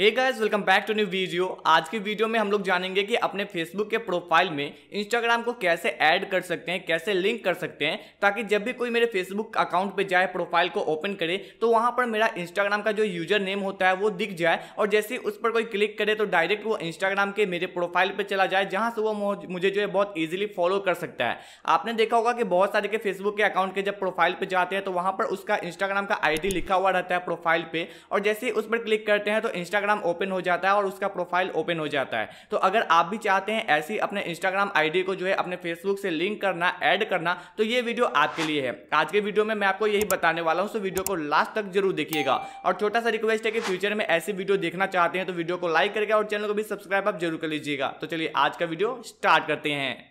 Hey guys welcome back to new video आज की video में हम लोग जानेंगे कि अपने फेसबुक के प्रोफाइल में इंस्टाग्राम को कैसे ऐड कर सकते हैं कैसे लिंक कर सकते हैं ताकि जब भी कोई मेरे फेसबुक अकाउंट पे जाए प्रोफाइल को ओपन करे तो वहां पर मेरा इंस्टाग्राम का जो यूजर नेम होता है वो दिख जाए और जैसे उस पर कोई क्लिक करे तो डायरेक्ट वो इंस्टाग्राम के मेरे प्रोफाइल पर चला जाए जहाँ से वो मुझे जो है बहुत ईजिली फॉलो कर सकता है आपने देखा होगा कि बहुत सारे के फेसबुक के अकाउंट के जब प्रोफाइल पर जाते हैं तो वहाँ पर उसका इंस्टाग्राम का आई लिखा हुआ रहता है प्रोफाइल पर और जैसे ही उस पर क्लिक करते हैं तो इंस्टाग्राम इंस्टाग्राम ओपन हो जाता है और उसका प्रोफाइल ओपन हो जाता है तो अगर आप भी चाहते हैं ऐसी अपने इंस्टाग्राम आईडी को जो है अपने फेसबुक से लिंक करना ऐड करना तो ये वीडियो आपके लिए है आज के वीडियो में मैं आपको यही बताने वाला हूँ तो वीडियो को लास्ट तक जरूर देखिएगा और छोटा सा रिक्वेस्ट है कि फ्यूचर में ऐसी वीडियो देखना चाहते हैं तो वीडियो को लाइक करके और चैनल को भी सब्सक्राइब आप जरूर कर लीजिएगा तो चलिए आज का वीडियो स्टार्ट करते हैं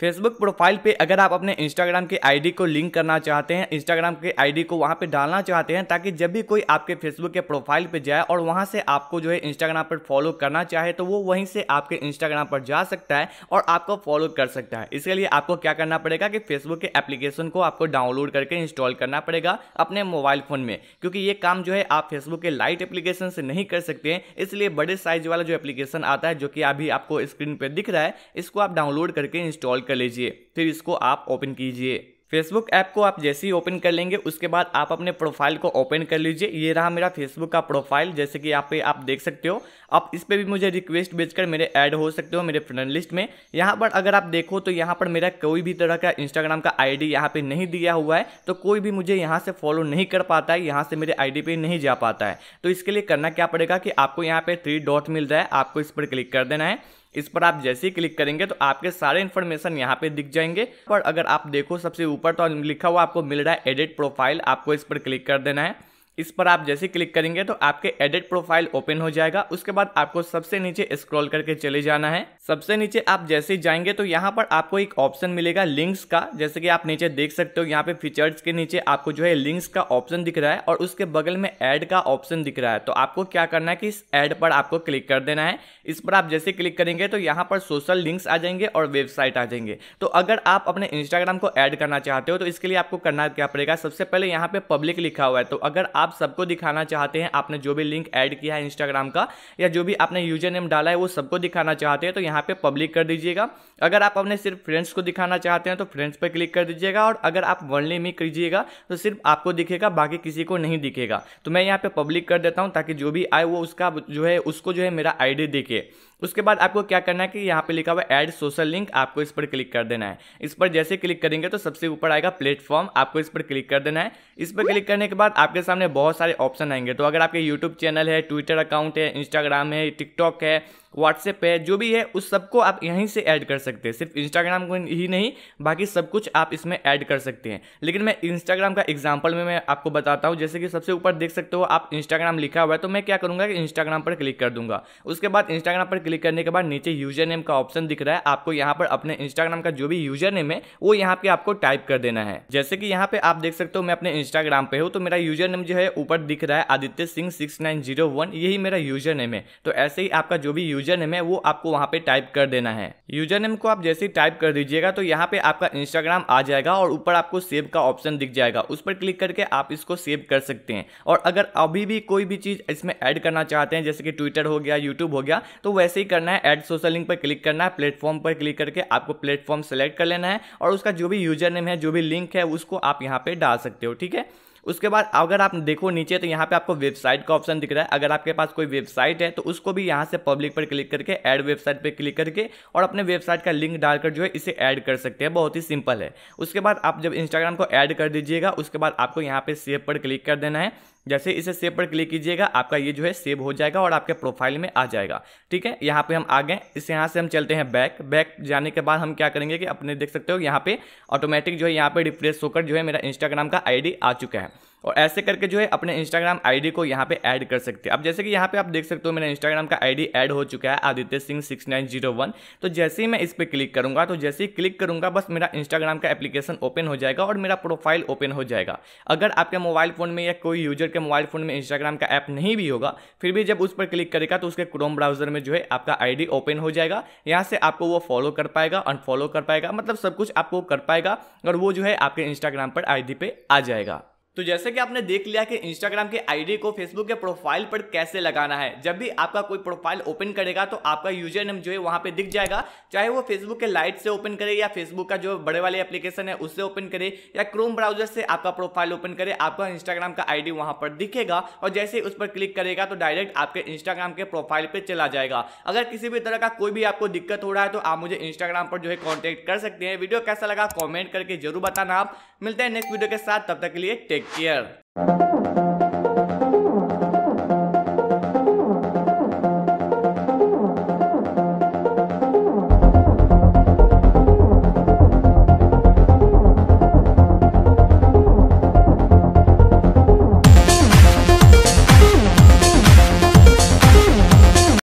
फेसबुक प्रोफाइल पे अगर आप अपने इंस्टाग्राम के आईडी को लिंक करना चाहते हैं इंस्टाग्राम के आईडी को वहाँ पे डालना चाहते हैं ताकि जब भी कोई आपके फेसबुक के प्रोफाइल पे जाए और वहाँ से आपको जो है इंस्टाग्राम पर फॉलो करना चाहे तो वो वहीं से आपके इंस्टाग्राम पर जा सकता है और आपको फॉलो कर सकता है इसके लिए आपको क्या करना पड़ेगा कि फेसबुक के एप्लीकेशन को आपको डाउनलोड करके इंस्टॉल करना पड़ेगा अपने मोबाइल फ़ोन में क्योंकि ये काम जो है आप फेसबुक के लाइट एप्लीकेशन से नहीं कर सकते हैं इसलिए बड़े साइज वाला जो एप्लीकेशन आता है जो कि अभी आपको स्क्रीन पर दिख रहा है इसको आप डाउनलोड करके इंस्टॉल कर लीजिए फिर इसको आप ओपन कीजिए फेसबुक ऐप को आप जैसे ही ओपन कर लेंगे उसके बाद आप अपने प्रोफाइल को ओपन कर लीजिए ये रहा मेरा फेसबुक का प्रोफाइल जैसे कि यहाँ पे आप देख सकते हो आप इस पर भी मुझे रिक्वेस्ट भेजकर मेरे ऐड हो सकते हो मेरे फ्रेंड लिस्ट में यहाँ पर अगर आप देखो तो यहाँ पर मेरा कोई भी तरह का इंस्टाग्राम का आई डी यहाँ पर नहीं दिया हुआ है तो कोई भी मुझे यहाँ से फॉलो नहीं कर पाता है यहाँ से मेरे आई डी पे नहीं जा पाता है तो इसके लिए करना क्या पड़ेगा कि आपको यहाँ पर थ्री डॉट मिल रहा है आपको इस पर क्लिक कर देना है इस पर आप जैसे ही क्लिक करेंगे तो आपके सारे इन्फॉर्मेशन यहाँ पे दिख जाएंगे पर अगर आप देखो सबसे ऊपर तो लिखा हुआ आपको मिल रहा है एडिट प्रोफाइल आपको इस पर क्लिक कर देना है इस पर आप जैसे क्लिक करेंगे तो आपके एडिट प्रोफाइल ओपन हो जाएगा उसके बाद आपको सबसे नीचे स्क्रॉल करके चले जाना है सबसे नीचे आप जैसे जाएंगे तो यहाँ पर आपको एक ऑप्शन मिलेगा लिंक्स का जैसे कि आप नीचे देख सकते हो यहाँ पे फीचर्स के नीचे आपको जो है लिंक्स का ऑप्शन दिख रहा है और उसके बगल में एड का ऑप्शन दिख रहा है तो आपको क्या करना है कि इस एड पर आपको क्लिक कर देना है इस पर आप जैसे क्लिक करेंगे तो यहाँ पर सोशल लिंक्स आ जाएंगे और वेबसाइट आ जाएंगे तो अगर आप अपने इंस्टाग्राम को ऐड करना चाहते हो तो इसके लिए आपको करना क्या पड़ेगा सबसे पहले यहाँ पे पब्लिक लिखा हुआ है तो अगर आप आप सबको दिखाना चाहते हैं आपने जो भी लिंक ऐड किया है इंस्टाग्राम का या जो भी आपने यूजर नेम डाला है वो सबको दिखाना चाहते हैं तो यहाँ पे पब्लिक कर दीजिएगा अगर आप अपने सिर्फ फ्रेंड्स को दिखाना चाहते हैं तो फ्रेंड्स पर क्लिक कर दीजिएगा और अगर आप वनली मी कीजिएगा तो सिर्फ आपको दिखेगा बाकी किसी को नहीं दिखेगा तो मैं यहाँ पे पब्लिक कर देता हूँ ताकि जो भी आए वो उसका जो है उसको जो है मेरा आईडी दिखे उसके बाद आपको क्या करना है कि यहाँ पे लिखा हुआ ऐड सोशल लिंक आपको इस पर क्लिक कर देना है इस पर जैसे क्लिक करेंगे तो सबसे ऊपर आएगा प्लेटफॉर्म आपको इस पर क्लिक कर देना है इस पर क्लिक करने के बाद आपके सामने बहुत सारे ऑप्शन आएंगे तो अगर आपके यूट्यूब चैनल है ट्विटर अकाउंट है इंस्टाग्राम है टिकटॉक है व्हाट्सएप है जो भी है उस सबको आप यहीं से ऐड कर सकते हैं सिर्फ इंस्टाग्राम को ही नहीं बाकी सब कुछ आप इसमें ऐड कर सकते हैं लेकिन मैं इंस्टाग्राम का एग्जाम्पल में मैं आपको बताता हूँ जैसे कि सबसे ऊपर देख सकते हो आप इंस्टाग्राम लिखा हुआ है तो मैं क्या करूँगा कि इंस्टाग्राम पर क्लिक कर दूंगा उसके बाद इंस्टाग्राम पर क्लिक करने के बाद नीचे यूजर नेम का ऑप्शन दिख रहा है आपको यहाँ पर अपने इंस्टाग्राम का जो भी यूजर नेम है वो यहाँ पे आपको टाइप कर देना है जैसे कि यहाँ पे आप देख सकते हो मैं अपने इंस्टाग्राम पे हूँ तो मेरा यूजर नेम जो है ऊपर दिख रहा है Aditya Singh six nine zero one यही मेरा यूजर नेम है तो ऐसे ही आपका जो भी यूजर यूजर नेम है वो आपको वहाँ पे टाइप कर देना है यूजर नेम को आप जैसे ही टाइप कर दीजिएगा तो यहाँ पे आपका इंस्टाग्राम आ जाएगा और ऊपर आपको सेव का ऑप्शन दिख जाएगा उस पर क्लिक करके आप इसको सेव कर सकते हैं और अगर अभी भी कोई भी चीज़ इसमें ऐड करना चाहते हैं जैसे कि ट्विटर हो गया यूट्यूब हो गया तो वैसे ही करना है ऐड सोशल लिंक पर क्लिक करना है प्लेटफॉर्म पर क्लिक करके आपको प्लेटफॉर्म सेलेक्ट कर लेना है और उसका जो भी यूजर नेम है जो भी लिंक है उसको आप यहाँ पर डाल सकते हो ठीक है उसके बाद अगर आप देखो नीचे तो यहाँ पे आपको वेबसाइट का ऑप्शन दिख रहा है अगर आपके पास कोई वेबसाइट है तो उसको भी यहाँ से पब्लिक पर क्लिक करके एड वेबसाइट पर क्लिक करके और अपने वेबसाइट का लिंक डालकर जो है इसे ऐड कर सकते हैं बहुत ही सिंपल है उसके बाद आप जब इंस्टाग्राम को ऐड कर दीजिएगा उसके बाद आपको यहाँ पे सेव पर क्लिक कर देना है जैसे इसे सेव पर क्लिक कीजिएगा आपका ये जो है सेव हो जाएगा और आपके प्रोफाइल में आ जाएगा ठीक है यहाँ पे हम आ गए इस यहाँ से हम चलते हैं बैक बैक जाने के बाद हम क्या करेंगे कि अपने देख सकते हो यहाँ पे ऑटोमेटिक जो है यहाँ पे रिफ्रेश होकर जो है मेरा इंस्टाग्राम का आईडी आ चुका है और ऐसे करके जो है अपने इंस्टाग्राम आईडी को यहाँ पे ऐड कर सकते हैं अब जैसे कि यहाँ पे आप देख सकते हो मेरा इंस्टाग्राम का आईडी ऐड हो चुका है Aditya Singh six nine zero one तो जैसे ही मैं इस पर क्लिक करूँगा तो जैसे ही क्लिक करूँगा बस मेरा इंस्टाग्राम का एप्लीकेशन ओपन हो जाएगा और मेरा प्रोफाइल ओपन हो जाएगा अगर आपके मोबाइल फ़ोन में या कोई यूजर के मोबाइल फ़ोन में इंस्टाग्राम का ऐप नहीं भी होगा फिर भी जब उस पर क्लिक करेगा तो उसके क्रोम ब्राउजर में जो है आपका आई ओपन हो जाएगा यहाँ से आपको वो फॉलो कर पाएगा अनफॉलो कर पाएगा मतलब सब कुछ आपको कर पाएगा और वो जो है आपके इंस्टाग्राम पर आई पे आ जाएगा तो जैसे कि आपने देख लिया कि इंस्टाग्राम के आईडी को फेसबुक के प्रोफाइल पर कैसे लगाना है जब भी आपका कोई प्रोफाइल ओपन करेगा तो आपका यूजर नेम जो है वहां पे दिख जाएगा चाहे वो फेसबुक के लाइट से ओपन करे या फेसबुक का जो बड़े वाले एप्लीकेशन है उससे ओपन करे या क्रोम ब्राउजर से आपका प्रोफाइल ओपन करे आपका इंस्टाग्राम का आई वहां पर दिखेगा और जैसे उस पर क्लिक करेगा तो डायरेक्ट आपके इंस्टाग्राम के प्रोफाइल पर चला जाएगा अगर किसी भी तरह का कोई भी आपको दिक्कत हो रहा है तो आप मुझे इंस्टाग्राम पर जो है कॉन्टेक्ट कर सकते हैं वीडियो कैसा लगा कॉमेंट करके जरूर बताना आप मिलते हैं नेक्स्ट वीडियो के साथ तब तक के लिए टेक Take care.